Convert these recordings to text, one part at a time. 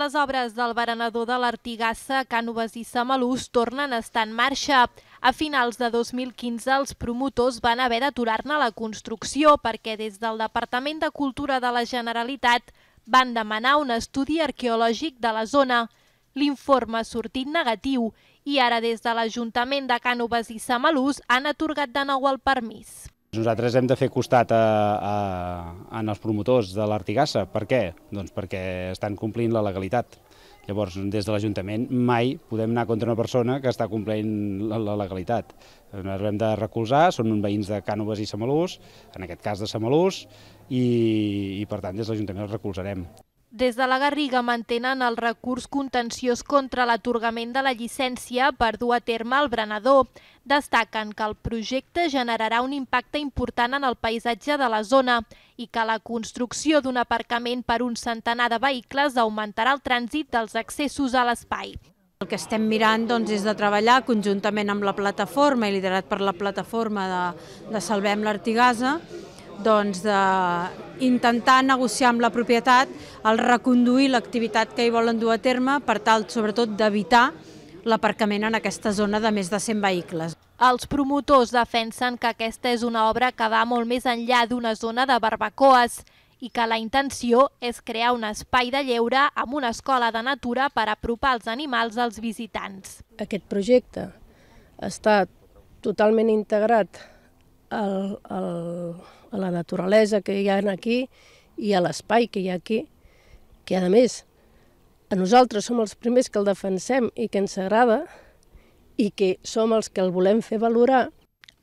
Les obres del Berenador de l'Artigassa, Cànoves i Samalús tornen a estar en marxa. A finals de 2015, els promotors van haver d'aturar-ne la construcció perquè des del Departament de Cultura de la Generalitat van demanar un estudi arqueològic de la zona. L'informe ha sortit negatiu i ara des de l'Ajuntament de Cànoves i Samalús han atorgat de nou el permís. Nosaltres hem de fer costat a, a, a els promotors de l'Artigassa. Per què? Doncs perquè estan complint la legalitat. Llavors, des de l'Ajuntament mai podem anar contra una persona que està complint la, la legalitat. Nosaltres hem de recolzar, són uns veïns de Cànoves i Samalús, en aquest cas de Samalús, i, i per tant des de l'Ajuntament els recolzarem des de la Garriga mantenen el recurs contenciós contra l'atorgament de la llicència per dur a terme el Brenador. Destaquen que el projecte generarà un impacte important en el paisatge de la zona i que la construcció d'un aparcament per un centenar de vehicles augmentarà el trànsit dels accessos a l'espai. El que estem mirant doncs, és de treballar conjuntament amb la plataforma i liderat per la plataforma de, de Salvem l'Artigasa, doncs, eh, intentar negociar amb la propietat el reconduir l'activitat que hi volen dur a terme per tal, sobretot, d'evitar l'aparcament en aquesta zona de més de 100 vehicles. Els promotors defensen que aquesta és una obra que va molt més enllà d'una zona de barbacoes i que la intenció és crear un espai de lleure amb una escola de natura per apropar els animals als visitants. Aquest projecte està totalment integrat al, al, a la naturalesa que hi ha aquí i a l'espai que hi ha aquí, que a més a nosaltres som els primers que el defensem i que ens agrada i que som els que el volem fer valorar,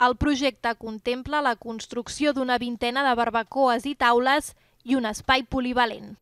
el projecte contempla la construcció d'una vintena de barbacoes i taules i un espai polivalent.